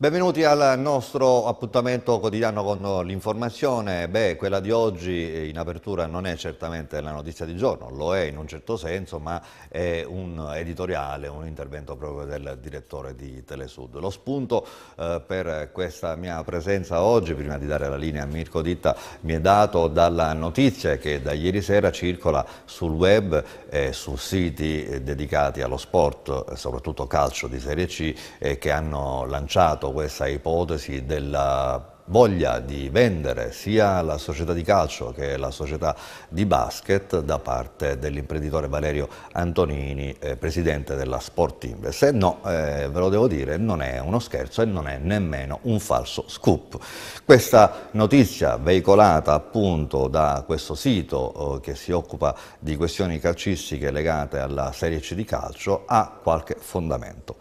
Benvenuti al nostro appuntamento quotidiano con l'informazione. Beh, quella di oggi eh, in apertura non è certamente la notizia di giorno, lo è in un certo senso, ma è un editoriale, un intervento proprio del direttore di Telesud. Lo spunto eh, per questa mia presenza oggi, prima di dare la linea a Mirko Ditta, mi è dato dalla notizia che da ieri sera circola sul web e su siti eh, dedicati allo sport, eh, soprattutto calcio di Serie C, eh, che hanno lanciato questa ipotesi della voglia di vendere sia la società di calcio che la società di basket da parte dell'imprenditore Valerio Antonini, eh, presidente della Sport Invest. E no, eh, ve lo devo dire, non è uno scherzo e non è nemmeno un falso scoop. Questa notizia veicolata appunto da questo sito eh, che si occupa di questioni calcistiche legate alla Serie C di calcio ha qualche fondamento.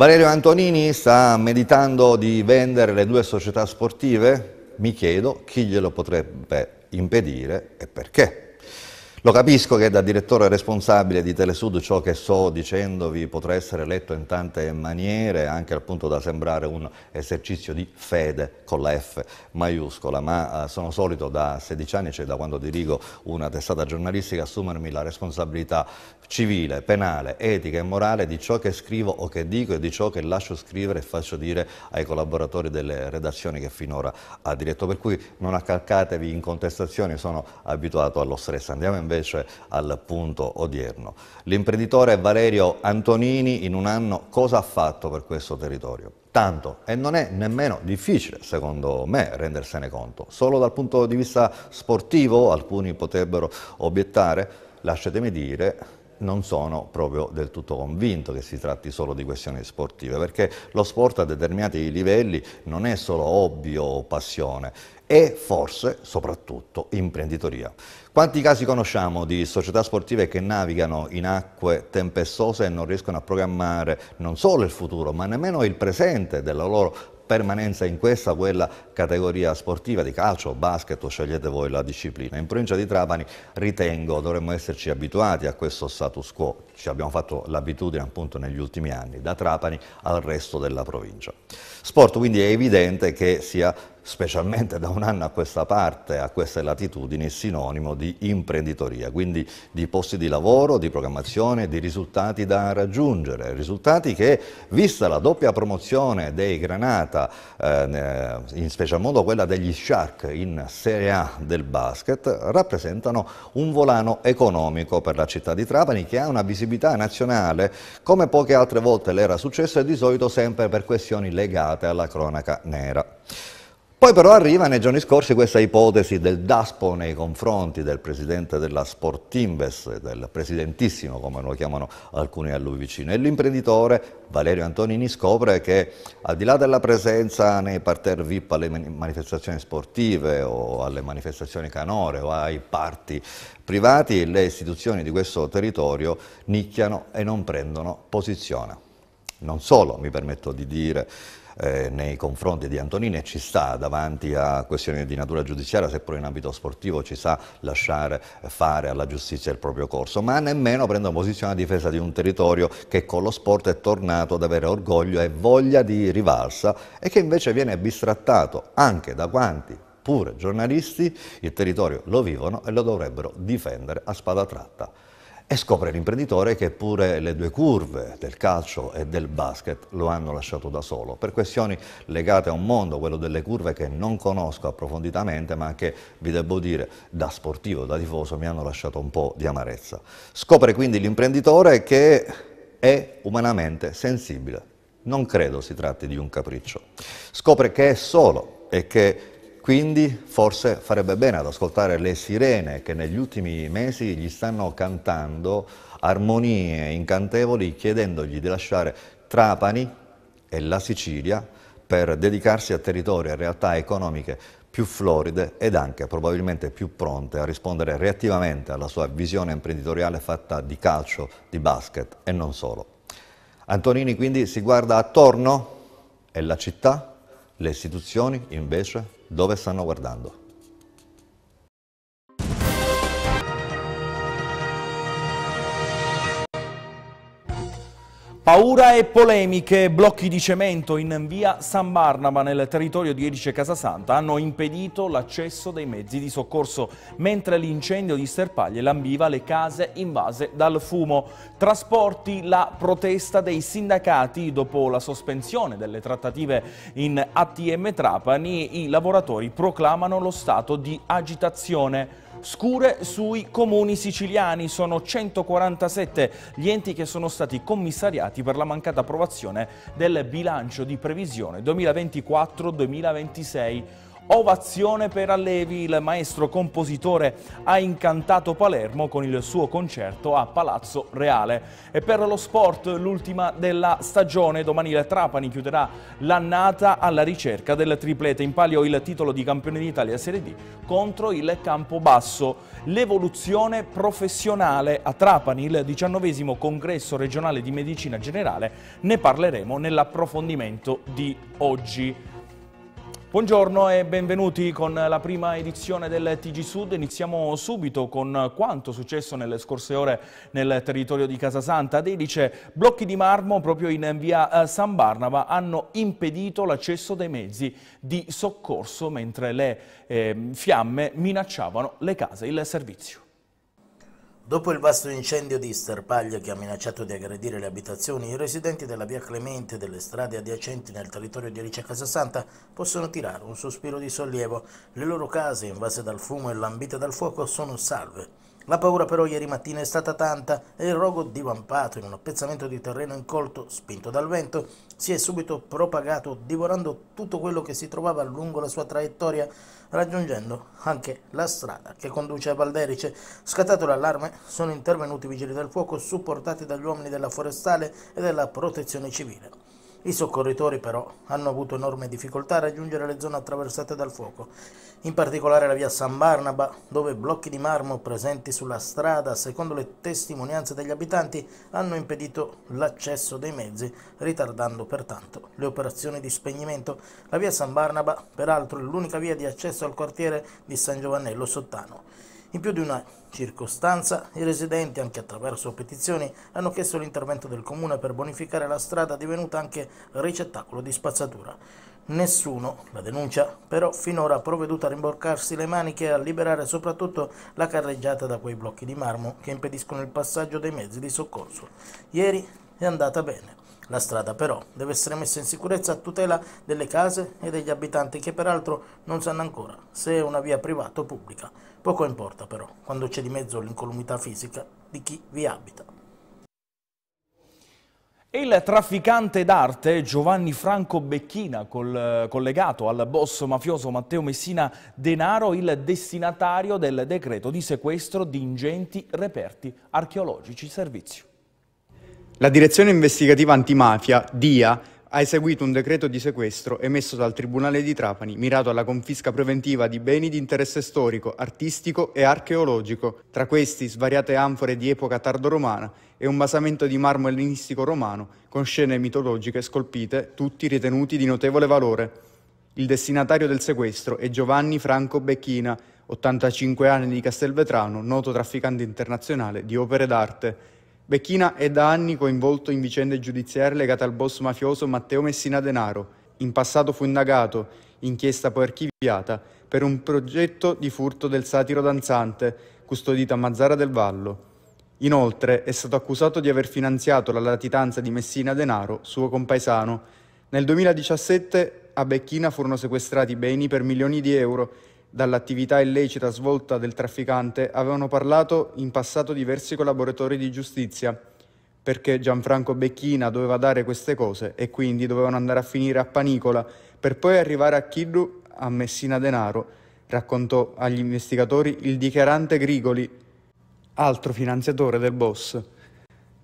Valerio Antonini sta meditando di vendere le due società sportive? Mi chiedo chi glielo potrebbe impedire e perché. Lo capisco che da direttore responsabile di Telesud ciò che sto dicendovi potrà essere letto in tante maniere, anche al punto da sembrare un esercizio di fede con la F maiuscola, ma eh, sono solito da 16 anni, cioè da quando dirigo una testata giornalistica, assumermi la responsabilità civile, penale, etica e morale di ciò che scrivo o che dico e di ciò che lascio scrivere e faccio dire ai collaboratori delle redazioni che finora ha diretto. Per cui non accalcatevi in contestazioni, sono abituato allo stress. Andiamo in invece al punto odierno. L'imprenditore Valerio Antonini in un anno cosa ha fatto per questo territorio? tanto e non è nemmeno difficile, secondo me, rendersene conto. Solo dal punto di vista sportivo alcuni potrebbero obiettare, lasciatemi dire, non sono proprio del tutto convinto che si tratti solo di questioni sportive, perché lo sport a determinati livelli non è solo hobby o passione, è forse soprattutto imprenditoria. Quanti casi conosciamo di società sportive che navigano in acque tempestose e non riescono a programmare non solo il futuro, ma nemmeno il presente della loro permanenza in questa o quella categoria sportiva di calcio, basket, o scegliete voi la disciplina. In provincia di Trapani ritengo dovremmo esserci abituati a questo status quo ci abbiamo fatto l'abitudine appunto negli ultimi anni, da Trapani al resto della provincia. Sport quindi è evidente che sia specialmente da un anno a questa parte, a queste latitudini, sinonimo di imprenditoria, quindi di posti di lavoro, di programmazione, di risultati da raggiungere, risultati che, vista la doppia promozione dei Granata, eh, in special modo quella degli Shark in Serie A del basket, rappresentano un volano economico per la città di Trapani che ha una visibilità sensibilità nazionale come poche altre volte l'era successo e di solito sempre per questioni legate alla cronaca nera. Poi però arriva nei giorni scorsi questa ipotesi del DASPO nei confronti del presidente della Sportinvest, del presidentissimo come lo chiamano alcuni a lui vicino, e l'imprenditore Valerio Antonini scopre che al di là della presenza nei parterre VIP alle manifestazioni sportive o alle manifestazioni canore o ai parti privati, le istituzioni di questo territorio nicchiano e non prendono posizione. Non solo, mi permetto di dire, eh, nei confronti di Antonini e ci sta davanti a questioni di natura giudiziaria, seppur in ambito sportivo ci sa lasciare fare alla giustizia il proprio corso, ma nemmeno prende posizione a difesa di un territorio che con lo sport è tornato ad avere orgoglio e voglia di rivalsa e che invece viene bistrattato anche da quanti pure giornalisti il territorio lo vivono e lo dovrebbero difendere a spada tratta. E scopre l'imprenditore che pure le due curve del calcio e del basket lo hanno lasciato da solo, per questioni legate a un mondo, quello delle curve, che non conosco approfonditamente, ma che, vi devo dire, da sportivo, da tifoso, mi hanno lasciato un po' di amarezza. Scopre quindi l'imprenditore che è umanamente sensibile. Non credo si tratti di un capriccio. Scopre che è solo e che quindi forse farebbe bene ad ascoltare le sirene che negli ultimi mesi gli stanno cantando armonie incantevoli chiedendogli di lasciare Trapani e la Sicilia per dedicarsi a territori e realtà economiche più floride ed anche probabilmente più pronte a rispondere reattivamente alla sua visione imprenditoriale fatta di calcio, di basket e non solo. Antonini quindi si guarda attorno e la città le istituzioni invece dove stanno guardando? Paura e polemiche, blocchi di cemento in via San Barnaba nel territorio di Erice Casasanta hanno impedito l'accesso dei mezzi di soccorso, mentre l'incendio di Sterpaglie lambiva le case invase dal fumo. Trasporti la protesta dei sindacati dopo la sospensione delle trattative in ATM Trapani, i lavoratori proclamano lo stato di agitazione. Scure sui comuni siciliani, sono 147 gli enti che sono stati commissariati per la mancata approvazione del bilancio di previsione 2024-2026. Ovazione per Allevi, il maestro compositore ha incantato Palermo con il suo concerto a Palazzo Reale. E per lo sport, l'ultima della stagione, domani il Trapani chiuderà l'annata alla ricerca del triplete. In palio il titolo di campione d'Italia Serie D contro il Campobasso. L'evoluzione professionale a Trapani, il diciannovesimo congresso regionale di medicina generale, ne parleremo nell'approfondimento di oggi. Buongiorno e benvenuti con la prima edizione del TG Sud. Iniziamo subito con quanto successo nelle scorse ore nel territorio di Casasanta. Ad Edice, blocchi di marmo proprio in via eh, San Barnava hanno impedito l'accesso dei mezzi di soccorso mentre le eh, fiamme minacciavano le case. Il servizio. Dopo il vasto incendio di Sterpaglia che ha minacciato di aggredire le abitazioni, i residenti della via Clemente e delle strade adiacenti nel territorio di Alice Casasanta possono tirare un sospiro di sollievo. Le loro case, invase dal fumo e lambite dal fuoco, sono salve. La paura però ieri mattina è stata tanta e il rogo divampato in un appezzamento di terreno incolto, spinto dal vento, si è subito propagato divorando tutto quello che si trovava lungo la sua traiettoria, raggiungendo anche la strada che conduce a Valderice. Scattato l'allarme, sono intervenuti i vigili del fuoco supportati dagli uomini della forestale e della protezione civile. I soccorritori però hanno avuto enorme difficoltà a raggiungere le zone attraversate dal fuoco, in particolare la via San Barnaba, dove blocchi di marmo presenti sulla strada, secondo le testimonianze degli abitanti, hanno impedito l'accesso dei mezzi, ritardando pertanto le operazioni di spegnimento. La via San Barnaba, peraltro, è l'unica via di accesso al quartiere di San Giovannello Sottano. In più di una circostanza, i residenti, anche attraverso petizioni, hanno chiesto l'intervento del comune per bonificare la strada divenuta anche ricettacolo di spazzatura. Nessuno, la denuncia, però finora ha provveduto a rimboccarsi le maniche e a liberare soprattutto la carreggiata da quei blocchi di marmo che impediscono il passaggio dei mezzi di soccorso. Ieri è andata bene. La strada però deve essere messa in sicurezza a tutela delle case e degli abitanti che peraltro non sanno ancora se è una via privata o pubblica. Poco importa però, quando c'è di mezzo l'incolumità fisica di chi vi abita. Il trafficante d'arte Giovanni Franco Becchina, col, collegato al boss mafioso Matteo Messina Denaro, il destinatario del decreto di sequestro di ingenti reperti archeologici. Servizio. La direzione investigativa antimafia, DIA, ha eseguito un decreto di sequestro emesso dal Tribunale di Trapani mirato alla confisca preventiva di beni di interesse storico, artistico e archeologico, tra questi svariate anfore di epoca tardoromana e un basamento di marmo ellenistico romano con scene mitologiche scolpite, tutti ritenuti di notevole valore. Il destinatario del sequestro è Giovanni Franco Becchina, 85 anni di Castelvetrano, noto trafficante internazionale di opere d'arte. Becchina è da anni coinvolto in vicende giudiziarie legate al boss mafioso Matteo Messina Denaro. In passato fu indagato, inchiesta poi archiviata, per un progetto di furto del satiro danzante, custodito a Mazzara del Vallo. Inoltre è stato accusato di aver finanziato la latitanza di Messina Denaro, suo compaesano. Nel 2017 a Becchina furono sequestrati beni per milioni di euro dall'attività illecita svolta del trafficante avevano parlato in passato diversi collaboratori di giustizia, perché Gianfranco Becchina doveva dare queste cose e quindi dovevano andare a finire a Panicola per poi arrivare a Chillu a Messina Denaro, raccontò agli investigatori il dichiarante Grigoli, altro finanziatore del boss.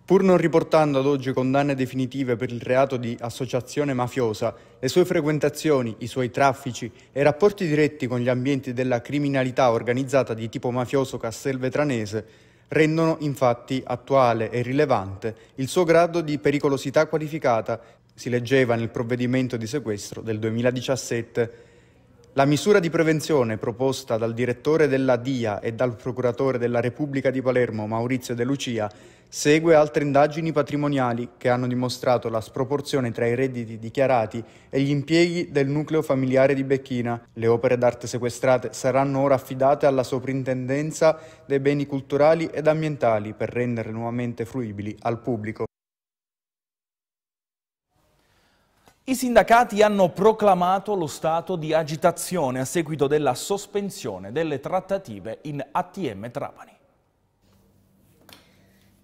Pur non riportando ad oggi condanne definitive per il reato di associazione mafiosa, le sue frequentazioni, i suoi traffici e i rapporti diretti con gli ambienti della criminalità organizzata di tipo mafioso castelvetranese rendono infatti attuale e rilevante il suo grado di pericolosità qualificata, si leggeva nel provvedimento di sequestro del 2017. La misura di prevenzione proposta dal direttore della DIA e dal procuratore della Repubblica di Palermo Maurizio De Lucia Segue altre indagini patrimoniali che hanno dimostrato la sproporzione tra i redditi dichiarati e gli impieghi del nucleo familiare di Becchina. Le opere d'arte sequestrate saranno ora affidate alla Soprintendenza dei beni culturali ed ambientali per renderle nuovamente fruibili al pubblico. I sindacati hanno proclamato lo stato di agitazione a seguito della sospensione delle trattative in ATM Trapani.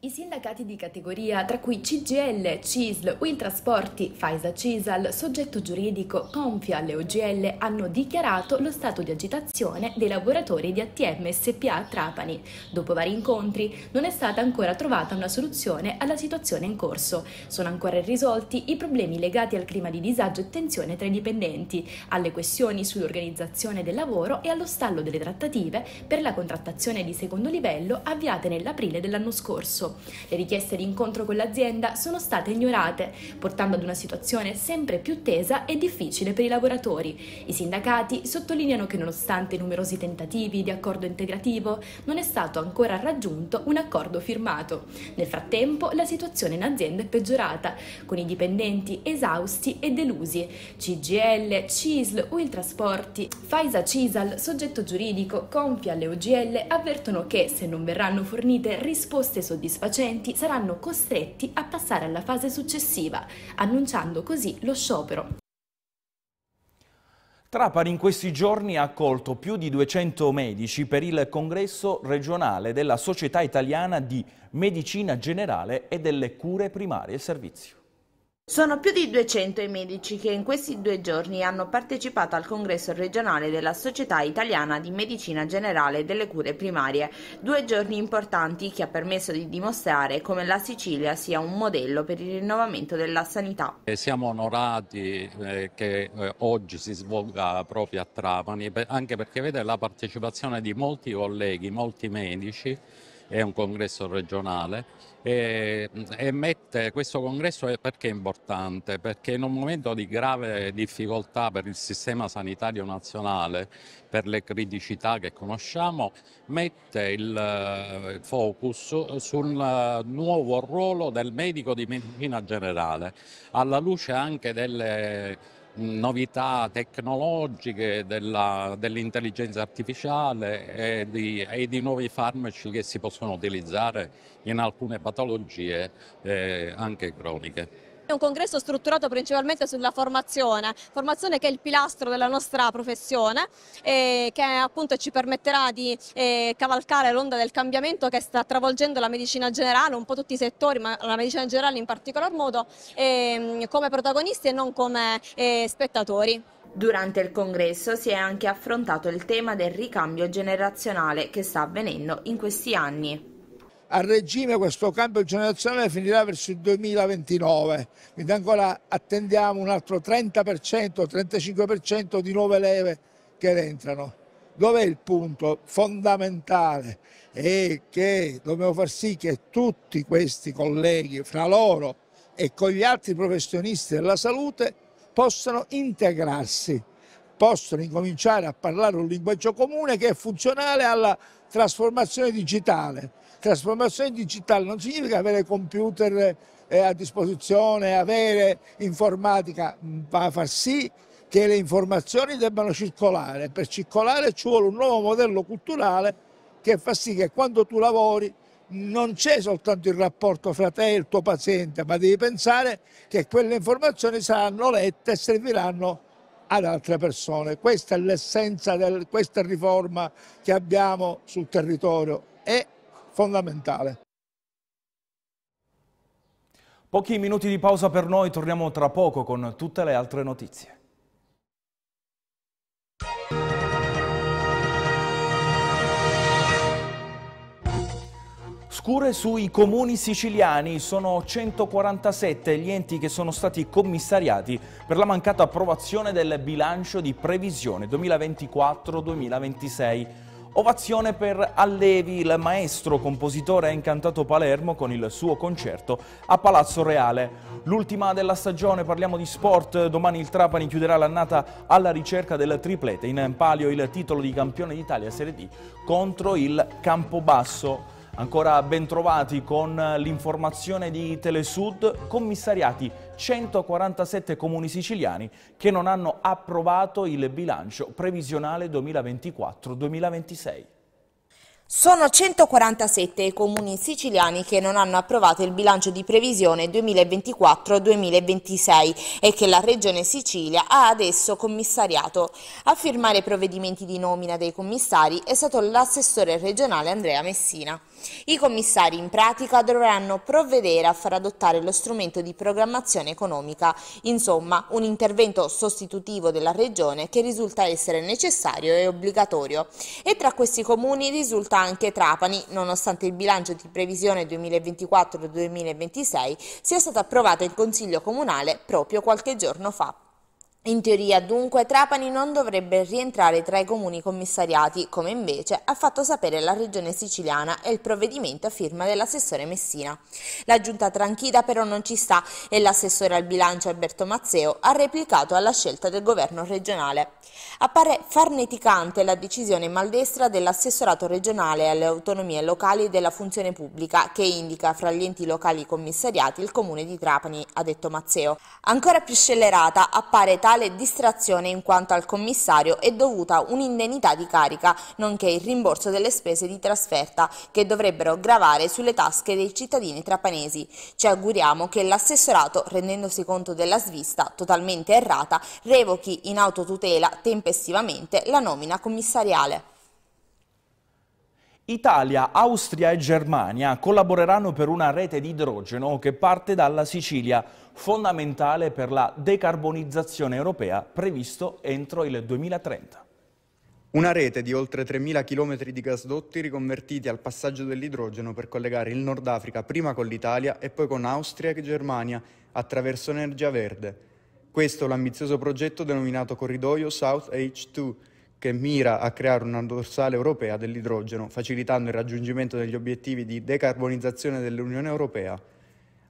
I sindacati di categoria, tra cui CGL, CISL, Wiltrasporti, Faisa Cisal, soggetto giuridico, Confial e OGL, hanno dichiarato lo stato di agitazione dei lavoratori di ATM SPA a Trapani. Dopo vari incontri, non è stata ancora trovata una soluzione alla situazione in corso. Sono ancora irrisolti i problemi legati al clima di disagio e tensione tra i dipendenti, alle questioni sull'organizzazione del lavoro e allo stallo delle trattative per la contrattazione di secondo livello avviate nell'aprile dell'anno scorso. Le richieste di incontro con l'azienda sono state ignorate, portando ad una situazione sempre più tesa e difficile per i lavoratori. I sindacati sottolineano che nonostante i numerosi tentativi di accordo integrativo, non è stato ancora raggiunto un accordo firmato. Nel frattempo la situazione in azienda è peggiorata, con i dipendenti esausti e delusi. CGL, CISL, Uiltrasporti, Faisa Cisal, soggetto giuridico, Confia e UGL avvertono che se non verranno fornite risposte soddisfacenti soddisfacenti saranno costretti a passare alla fase successiva, annunciando così lo sciopero. Trapani in questi giorni ha accolto più di 200 medici per il congresso regionale della Società Italiana di Medicina Generale e delle Cure Primarie e Servizio. Sono più di 200 i medici che in questi due giorni hanno partecipato al congresso regionale della Società Italiana di Medicina Generale delle Cure Primarie, due giorni importanti che ha permesso di dimostrare come la Sicilia sia un modello per il rinnovamento della sanità. Siamo onorati eh, che eh, oggi si svolga proprio a Trapani, anche perché vede la partecipazione di molti colleghi, molti medici, è un congresso regionale e, e mette, questo congresso perché è importante? Perché in un momento di grave difficoltà per il sistema sanitario nazionale, per le criticità che conosciamo, mette il eh, focus sul nuovo ruolo del medico di medicina generale, alla luce anche delle novità tecnologiche dell'intelligenza artificiale e di, e di, nuovi farmaci che si possono utilizzare in alcune patologie eh, anche croniche. È un congresso strutturato principalmente sulla formazione, formazione che è il pilastro della nostra professione eh, che appunto ci permetterà di eh, cavalcare l'onda del cambiamento che sta travolgendo la medicina generale, un po' tutti i settori, ma la medicina generale in particolar modo, ehm, come protagonisti e non come eh, spettatori. Durante il congresso si è anche affrontato il tema del ricambio generazionale che sta avvenendo in questi anni a regime questo cambio generazionale finirà verso il 2029, quindi ancora attendiamo un altro 30%, 35% di nuove leve che entrano. Dov'è il punto fondamentale? È che dobbiamo far sì che tutti questi colleghi, fra loro e con gli altri professionisti della salute, possano integrarsi, possano incominciare a parlare un linguaggio comune che è funzionale alla trasformazione digitale trasformazione digitale non significa avere computer eh, a disposizione, avere informatica, mm, va a far sì che le informazioni debbano circolare. Per circolare ci vuole un nuovo modello culturale che fa sì che quando tu lavori non c'è soltanto il rapporto fra te e il tuo paziente, ma devi pensare che quelle informazioni saranno lette e serviranno ad altre persone. Questa è l'essenza di questa riforma che abbiamo sul territorio e fondamentale. Pochi minuti di pausa per noi, torniamo tra poco con tutte le altre notizie. Scure sui comuni siciliani, sono 147 gli enti che sono stati commissariati per la mancata approvazione del bilancio di previsione 2024-2026. Ovazione per Allevi, il maestro, compositore ha incantato Palermo con il suo concerto a Palazzo Reale. L'ultima della stagione, parliamo di sport, domani il Trapani chiuderà l'annata alla ricerca del triplete, in palio il titolo di campione d'Italia Serie D contro il Campobasso. Ancora ben trovati con l'informazione di Telesud, commissariati 147 comuni siciliani che non hanno approvato il bilancio previsionale 2024-2026. Sono 147 i comuni siciliani che non hanno approvato il bilancio di previsione 2024-2026 e che la Regione Sicilia ha adesso commissariato. A firmare i provvedimenti di nomina dei commissari è stato l'assessore regionale Andrea Messina. I commissari in pratica dovranno provvedere a far adottare lo strumento di programmazione economica, insomma un intervento sostitutivo della Regione che risulta essere necessario e obbligatorio. E tra questi comuni risulta anche Trapani, nonostante il bilancio di previsione 2024-2026 sia stato approvato in Consiglio Comunale proprio qualche giorno fa. In teoria, dunque, Trapani non dovrebbe rientrare tra i comuni commissariati, come invece ha fatto sapere la regione siciliana e il provvedimento a firma dell'assessore Messina. La giunta tranchida però non ci sta e l'assessore al bilancio Alberto Mazzeo ha replicato alla scelta del governo regionale. Appare farneticante la decisione maldestra dell'assessorato regionale alle autonomie locali della funzione pubblica che indica fra gli enti locali commissariati il comune di Trapani, ha detto Mazzeo. Ancora più scellerata appare tale tale distrazione in quanto al commissario è dovuta un'indennità di carica, nonché il rimborso delle spese di trasferta che dovrebbero gravare sulle tasche dei cittadini trapanesi. Ci auguriamo che l'assessorato, rendendosi conto della svista totalmente errata, revochi in autotutela tempestivamente la nomina commissariale. Italia, Austria e Germania collaboreranno per una rete di idrogeno che parte dalla Sicilia, fondamentale per la decarbonizzazione europea previsto entro il 2030. Una rete di oltre 3.000 km di gasdotti riconvertiti al passaggio dell'idrogeno per collegare il Nord Africa prima con l'Italia e poi con Austria e Germania attraverso energia verde. Questo l'ambizioso progetto denominato Corridoio South H2, che mira a creare una dorsale europea dell'idrogeno, facilitando il raggiungimento degli obiettivi di decarbonizzazione dell'Unione Europea.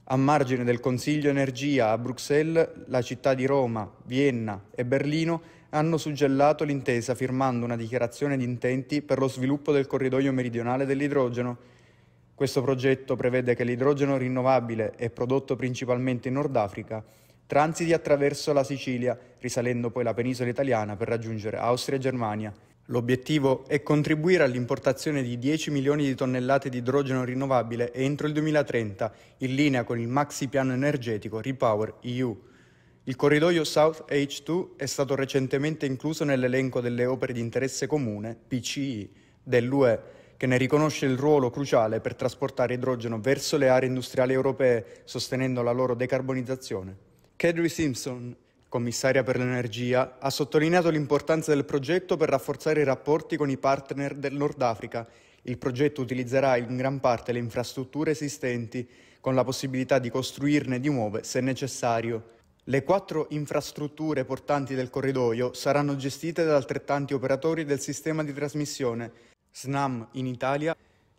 A margine del Consiglio Energia a Bruxelles, la città di Roma, Vienna e Berlino hanno suggellato l'intesa firmando una dichiarazione di intenti per lo sviluppo del corridoio meridionale dell'idrogeno. Questo progetto prevede che l'idrogeno rinnovabile è prodotto principalmente in Nord Africa Transiti attraverso la Sicilia, risalendo poi la penisola italiana per raggiungere Austria e Germania. L'obiettivo è contribuire all'importazione di 10 milioni di tonnellate di idrogeno rinnovabile entro il 2030, in linea con il maxi piano energetico Repower EU. Il corridoio South H2 è stato recentemente incluso nell'elenco delle opere di interesse comune, PCI, dell'UE, che ne riconosce il ruolo cruciale per trasportare idrogeno verso le aree industriali europee, sostenendo la loro decarbonizzazione. Kedri Simpson, commissaria per l'energia, ha sottolineato l'importanza del progetto per rafforzare i rapporti con i partner del Nord Africa. Il progetto utilizzerà in gran parte le infrastrutture esistenti, con la possibilità di costruirne di nuove se necessario. Le quattro infrastrutture portanti del corridoio saranno gestite da altrettanti operatori del sistema di trasmissione, SNAM in Italia,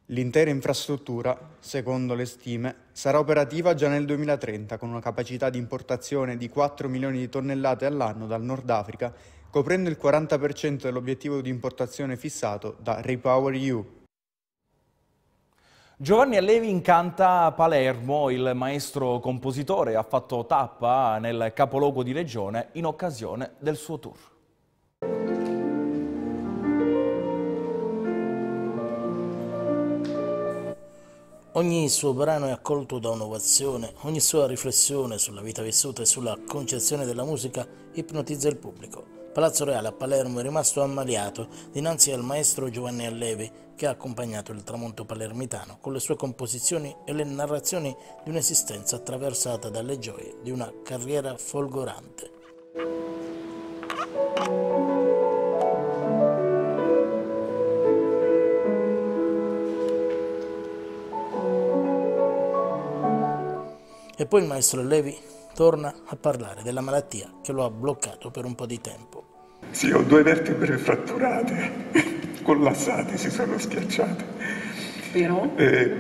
L'intera infrastruttura, secondo le stime, Sarà operativa già nel 2030 con una capacità di importazione di 4 milioni di tonnellate all'anno dal Nord Africa, coprendo il 40% dell'obiettivo di importazione fissato da Repower EU. Giovanni Allevi incanta Palermo, il maestro compositore ha fatto tappa nel capoluogo di regione in occasione del suo tour. Ogni suo brano è accolto da un'ovazione, ogni sua riflessione sulla vita vissuta e sulla concezione della musica ipnotizza il pubblico. Palazzo Reale a Palermo è rimasto ammaliato dinanzi al maestro Giovanni Allevi, che ha accompagnato il tramonto palermitano con le sue composizioni e le narrazioni di un'esistenza attraversata dalle gioie di una carriera folgorante. E poi il maestro Levi torna a parlare della malattia che lo ha bloccato per un po' di tempo. Sì, ho due vertebre fratturate, collassate, si sono schiacciate. Però? Eh,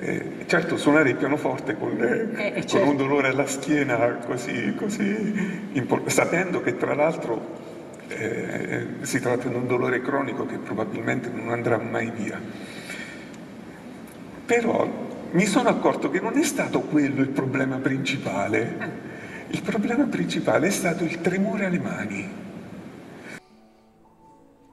eh, certo, suonare il pianoforte con, eh, eh, eh con certo. un dolore alla schiena così, così sapendo che tra l'altro eh, si tratta di un dolore cronico che probabilmente non andrà mai via. Però mi sono accorto che non è stato quello il problema principale. Il problema principale è stato il tremore alle mani.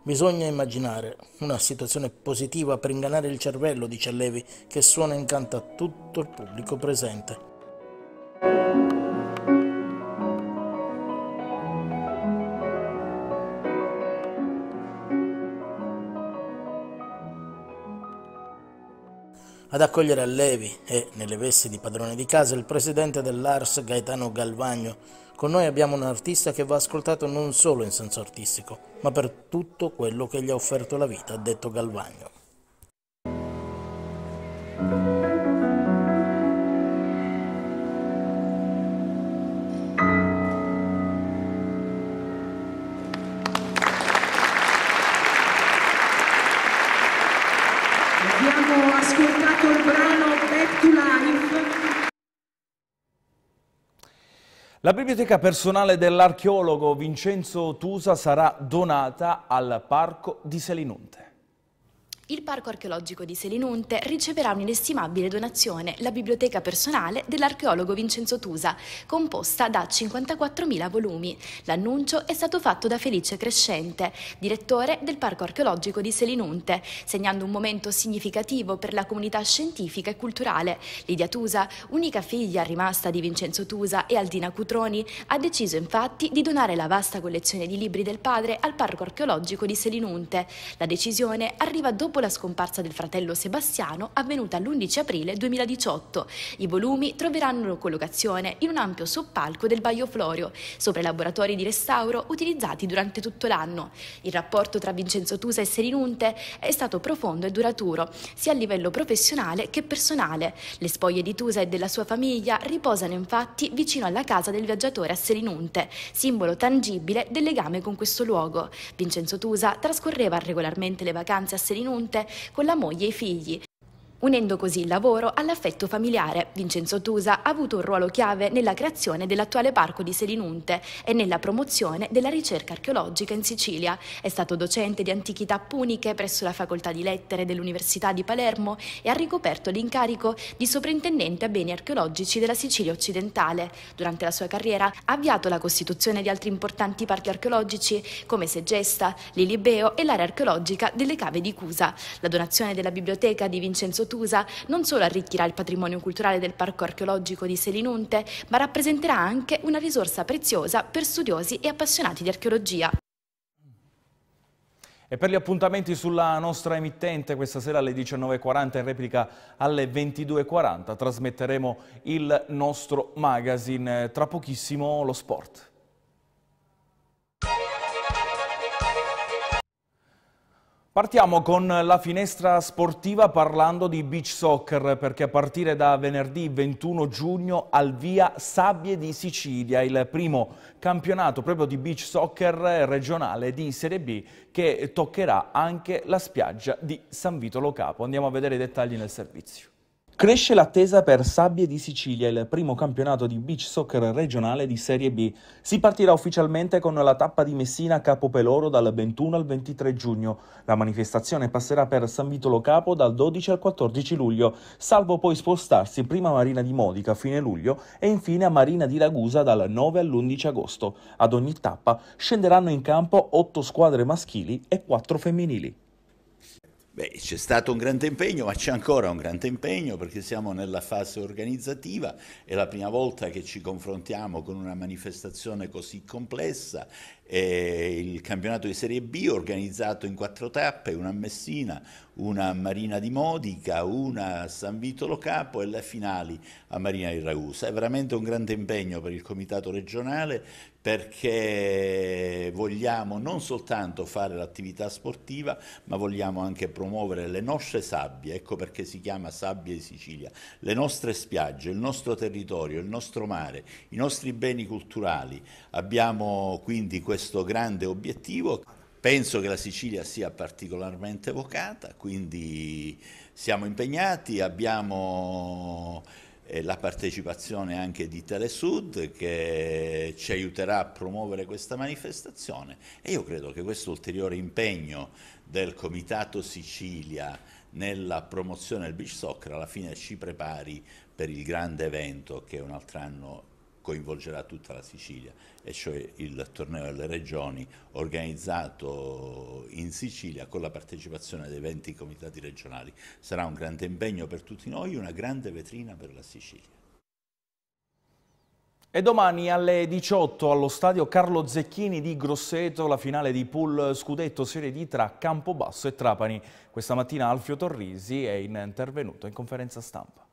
Bisogna immaginare una situazione positiva per ingannare il cervello, dice Levi, che suona e incanta tutto il pubblico presente. Ad accogliere a Levi e, nelle vesti di padrone di casa, il presidente dell'Ars Gaetano Galvagno. Con noi abbiamo un artista che va ascoltato non solo in senso artistico, ma per tutto quello che gli ha offerto la vita, ha detto Galvagno. La biblioteca personale dell'archeologo Vincenzo Tusa sarà donata al Parco di Selinunte. Il Parco archeologico di Selinunte riceverà un'inestimabile donazione, la biblioteca personale dell'archeologo Vincenzo Tusa, composta da 54.000 volumi. L'annuncio è stato fatto da Felice Crescente, direttore del Parco archeologico di Selinunte, segnando un momento significativo per la comunità scientifica e culturale. Lidia Tusa, unica figlia rimasta di Vincenzo Tusa e Aldina Cutroni, ha deciso infatti di donare la vasta collezione di libri del padre al Parco archeologico di Selinunte. La decisione arriva dopo dopo la scomparsa del fratello Sebastiano avvenuta l'11 aprile 2018. I volumi troveranno collocazione in un ampio soppalco del Baio Florio, sopra i laboratori di restauro utilizzati durante tutto l'anno. Il rapporto tra Vincenzo Tusa e Serinunte è stato profondo e duraturo, sia a livello professionale che personale. Le spoglie di Tusa e della sua famiglia riposano infatti vicino alla casa del viaggiatore a Serinunte, simbolo tangibile del legame con questo luogo. Vincenzo Tusa trascorreva regolarmente le vacanze a Serinunte Monte con la moglie e i figli. Unendo così il lavoro all'affetto familiare, Vincenzo Tusa ha avuto un ruolo chiave nella creazione dell'attuale parco di Selinunte e nella promozione della ricerca archeologica in Sicilia. È stato docente di antichità puniche presso la Facoltà di Lettere dell'Università di Palermo e ha ricoperto l'incarico di soprintendente a beni archeologici della Sicilia occidentale. Durante la sua carriera ha avviato la costituzione di altri importanti parchi archeologici come Segesta, Lilibeo e l'area archeologica delle cave di Cusa. La donazione della biblioteca di Vincenzo Tusa non solo arricchirà il patrimonio culturale del parco archeologico di Selinunte, ma rappresenterà anche una risorsa preziosa per studiosi e appassionati di archeologia. E per gli appuntamenti sulla nostra emittente, questa sera alle 19.40 in replica alle 22.40 trasmetteremo il nostro magazine. Tra pochissimo lo sport. Partiamo con la finestra sportiva parlando di beach soccer perché a partire da venerdì 21 giugno al via Sabbie di Sicilia il primo campionato proprio di beach soccer regionale di Serie B che toccherà anche la spiaggia di San Vito Lo Capo. Andiamo a vedere i dettagli nel servizio. Cresce l'attesa per Sabbie di Sicilia, il primo campionato di beach soccer regionale di Serie B. Si partirà ufficialmente con la tappa di Messina a Capo Peloro dal 21 al 23 giugno. La manifestazione passerà per San Vitolo Capo dal 12 al 14 luglio, salvo poi spostarsi prima a Marina di Modica a fine luglio e infine a Marina di Ragusa dal 9 all'11 agosto. Ad ogni tappa scenderanno in campo 8 squadre maschili e 4 femminili. Beh, c'è stato un grande impegno, ma c'è ancora un grande impegno perché siamo nella fase organizzativa, è la prima volta che ci confrontiamo con una manifestazione così complessa eh, il campionato di Serie B organizzato in quattro tappe, una a Messina, una a Marina di Modica, una a San Vito Lo Capo e le finali a Marina di Ragusa. È veramente un grande impegno per il Comitato regionale perché vogliamo non soltanto fare l'attività sportiva, ma vogliamo anche promuovere le nostre sabbie, ecco perché si chiama Sabbie di Sicilia, le nostre spiagge, il nostro territorio, il nostro mare, i nostri beni culturali, Abbiamo quindi questo grande obiettivo. Penso che la Sicilia sia particolarmente evocata, quindi siamo impegnati, abbiamo eh, la partecipazione anche di Telesud che ci aiuterà a promuovere questa manifestazione e io credo che questo ulteriore impegno del Comitato Sicilia nella promozione del beach soccer alla fine ci prepari per il grande evento che un altro anno coinvolgerà tutta la Sicilia, e cioè il torneo delle regioni organizzato in Sicilia con la partecipazione dei 20 comitati regionali. Sarà un grande impegno per tutti noi, una grande vetrina per la Sicilia. E domani alle 18 allo stadio Carlo Zecchini di Grosseto la finale di pool scudetto Serie D tra Campobasso e Trapani. Questa mattina Alfio Torrisi è intervenuto in conferenza stampa.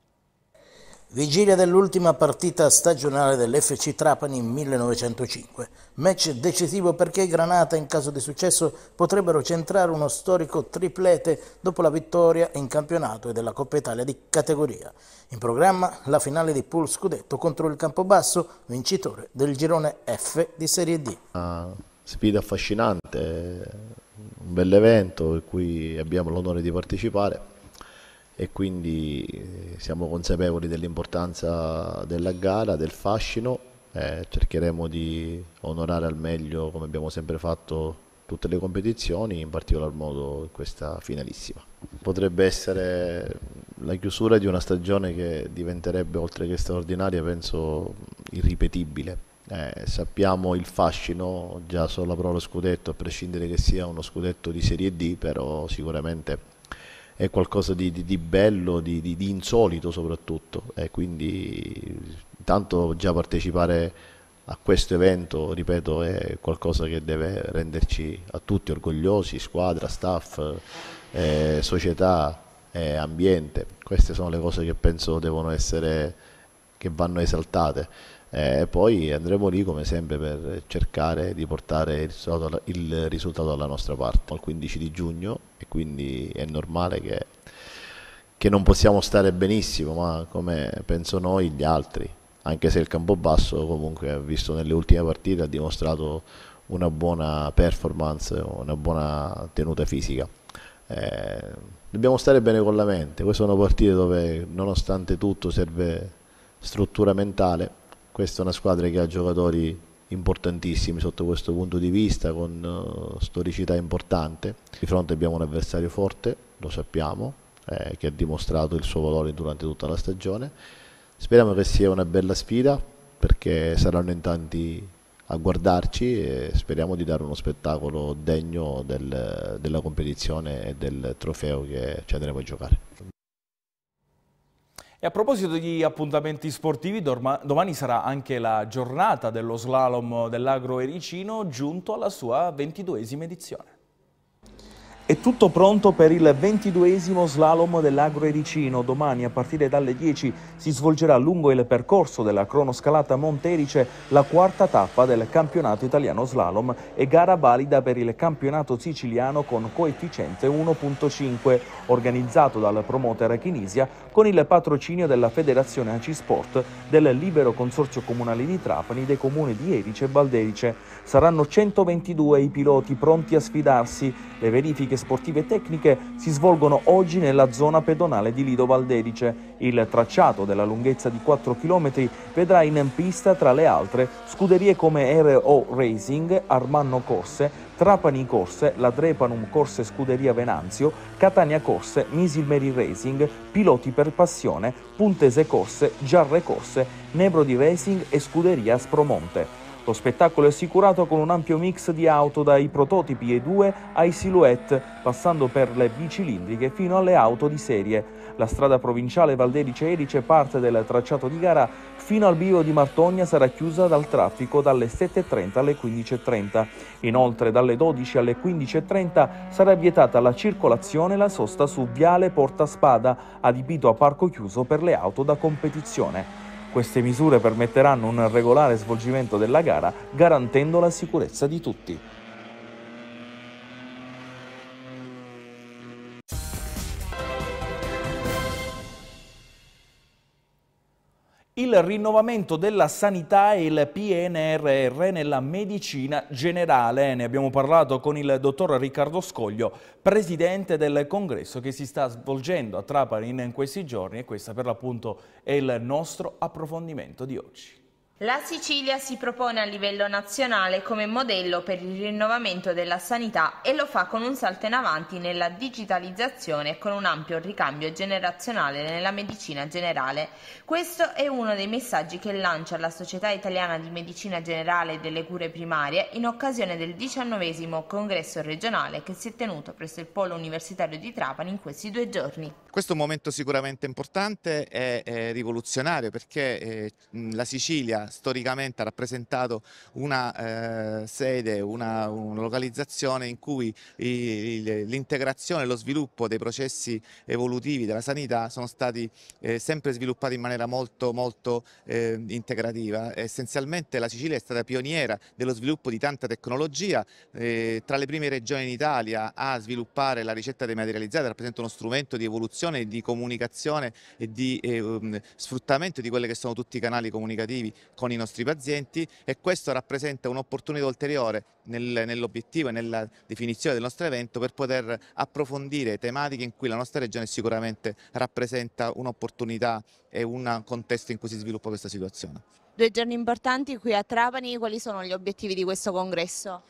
Vigilia dell'ultima partita stagionale dell'FC Trapani 1905. Match decisivo perché i Granata, in caso di successo, potrebbero centrare uno storico triplete dopo la vittoria in campionato e della Coppa Italia di categoria. In programma la finale di Pool Scudetto contro il Campobasso, vincitore del girone F di Serie D. Una sfida affascinante, un bell'evento in cui abbiamo l'onore di partecipare e quindi eh, siamo consapevoli dell'importanza della gara, del fascino, eh, cercheremo di onorare al meglio come abbiamo sempre fatto tutte le competizioni, in particolar modo questa finalissima. Potrebbe essere la chiusura di una stagione che diventerebbe oltre che straordinaria, penso irripetibile. Eh, sappiamo il fascino, già solo la parola scudetto, a prescindere che sia uno scudetto di Serie D, però sicuramente è qualcosa di, di, di bello, di, di, insolito soprattutto. E quindi intanto già partecipare a questo evento, ripeto, è qualcosa che deve renderci a tutti orgogliosi, squadra, staff, eh, società, eh, ambiente. Queste sono le cose che penso devono essere, che vanno esaltate. Eh, e poi andremo lì come sempre per cercare di portare il risultato, alla nostra parte al 15 di giugno e quindi è normale che, che non possiamo stare benissimo ma come penso noi gli altri anche se il campo basso comunque visto nelle ultime partite ha dimostrato una buona performance, una buona tenuta fisica. Eh, dobbiamo stare bene con la mente, queste sono partite dove nonostante tutto serve struttura mentale questa è una squadra che ha giocatori importantissimi sotto questo punto di vista, con eh, storicità importante. Di fronte abbiamo un avversario forte, lo sappiamo, eh, che ha dimostrato il suo valore durante tutta la stagione. Speriamo che sia una bella sfida perché saranno in tanti a guardarci e speriamo di dare uno spettacolo degno del, della competizione e del trofeo che ci andremo a giocare. E a proposito di appuntamenti sportivi, domani sarà anche la giornata dello slalom dell'Agro Ericino giunto alla sua ventiduesima edizione. È tutto pronto per il 22 slalom dell'Agro Ericino. Domani a partire dalle 10 si svolgerà lungo il percorso della cronoscalata Monterice la quarta tappa del campionato italiano slalom e gara valida per il campionato siciliano con coefficiente 1.5 organizzato dal promoter Chinisia con il patrocinio della Federazione Sport del Libero Consorzio Comunale di Trapani, dei comuni di Erice e Valderice. Saranno 122 i piloti pronti a sfidarsi. Le verifiche sportive e tecniche si svolgono oggi nella zona pedonale di Lido Valdedice. Il tracciato della lunghezza di 4 km vedrà in pista tra le altre scuderie come RO Racing, Armanno Corse, Trapani Corse, la Drepanum Corse Scuderia Venanzio, Catania Corse, Misilmeri Racing, Piloti per Passione, Puntese Corse, Giarre Corse, Nebro di Racing e Scuderia Spromonte. Lo spettacolo è assicurato con un ampio mix di auto dai prototipi E2 ai silhouette, passando per le bicilindriche fino alle auto di serie. La strada provinciale Valderice Erice parte del tracciato di gara fino al bivio di Martogna sarà chiusa dal traffico dalle 7.30 alle 15.30. Inoltre dalle 12 alle 15.30 sarà vietata la circolazione e la sosta su Viale Porta Spada, adibito a parco chiuso per le auto da competizione. Queste misure permetteranno un regolare svolgimento della gara garantendo la sicurezza di tutti. Il rinnovamento della sanità e il PNRR nella medicina generale. Ne abbiamo parlato con il dottor Riccardo Scoglio, presidente del congresso che si sta svolgendo a Trapani in questi giorni e questo per l'appunto è il nostro approfondimento di oggi. La Sicilia si propone a livello nazionale come modello per il rinnovamento della sanità e lo fa con un salto in avanti nella digitalizzazione e con un ampio ricambio generazionale nella medicina generale. Questo è uno dei messaggi che lancia la Società Italiana di Medicina Generale e delle Cure Primarie in occasione del diciannovesimo congresso regionale che si è tenuto presso il Polo Universitario di Trapani in questi due giorni. Questo è un momento sicuramente importante e rivoluzionario perché eh, la Sicilia storicamente ha rappresentato una eh, sede, una, localizzazione in cui l'integrazione e lo sviluppo dei processi evolutivi della sanità sono stati eh, sempre sviluppati in maniera molto, molto integrativa. Essenzialmente la Sicilia è stata pioniera dello sviluppo di tanta tecnologia, tra le prime regioni in Italia a sviluppare la ricetta dematerializzata rappresenta uno strumento di evoluzione informazione, di comunicazione e di eh, sfruttamento di quelli che sono tutti i canali comunicativi con i nostri pazienti e questo rappresenta un'opportunità ulteriore nel, nell'obiettivo e nella definizione del nostro evento per poter approfondire tematiche in cui la nostra regione sicuramente rappresenta un'opportunità e un contesto in cui si sviluppa questa situazione. Due giorni importanti qui a Trapani, quali sono gli obiettivi di questo congresso?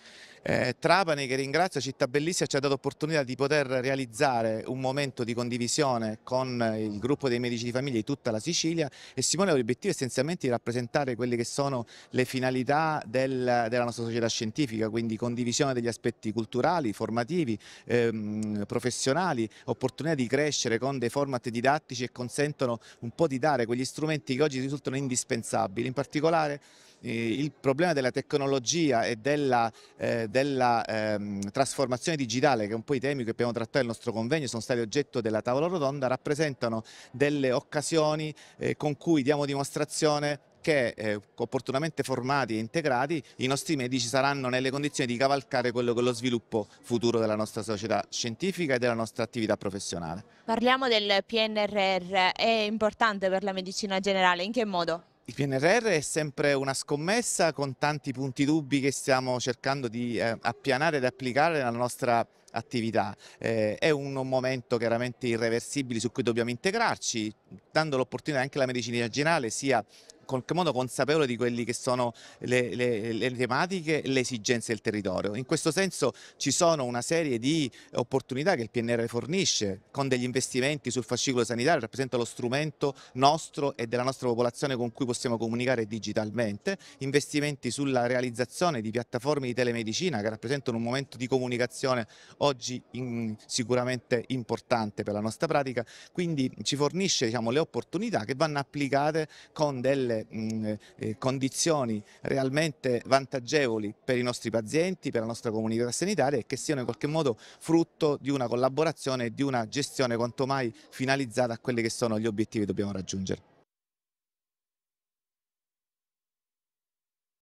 Eh, Trapani, che ringrazio, città bellissima, ci ha dato l'opportunità di poter realizzare un momento di condivisione con il gruppo dei medici di famiglia di tutta la Sicilia e Simone, l'obiettivo è essenzialmente di rappresentare quelle che sono le finalità del, della nostra società scientifica politica, quindi condivisione degli aspetti culturali, formativi, ehm, professionali, opportunità di crescere con dei format didattici che consentono un po' di dare quegli strumenti che oggi risultano indispensabili, in particolare eh, il problema della tecnologia e della, eh, della ehm, trasformazione digitale, che è un po' i temi che abbiamo trattato nel nostro convegno, sono stati oggetto della tavola rotonda, rappresentano delle occasioni eh, con cui diamo dimostrazione perché eh, opportunamente formati e integrati i nostri medici saranno nelle condizioni di cavalcare quello che è lo sviluppo futuro della nostra società scientifica e della nostra attività professionale. Parliamo del PNRR, è importante per la medicina generale, in che modo? Il PNRR è sempre una scommessa con tanti punti dubbi che stiamo cercando di eh, appianare ed applicare nella nostra attività. Eh, è un, un momento chiaramente irreversibile su cui dobbiamo integrarci, dando l'opportunità anche alla medicina generale sia in qualche modo consapevole di quelle che sono le, le, le tematiche e le esigenze del territorio. In questo senso ci sono una serie di opportunità che il PNR fornisce con degli investimenti sul fascicolo sanitario, rappresenta lo strumento nostro e della nostra popolazione con cui possiamo comunicare digitalmente, investimenti sulla realizzazione di piattaforme di telemedicina che rappresentano un momento di comunicazione oggi in, sicuramente importante per la nostra pratica, quindi ci fornisce diciamo, le opportunità che vanno applicate con delle delle mh, eh, condizioni realmente vantagevoli per i nostri pazienti, per la nostra comunità sanitaria e che siano in qualche modo frutto di una collaborazione e di una gestione quanto mai finalizzata a quelli che sono gli obiettivi che dobbiamo raggiungere.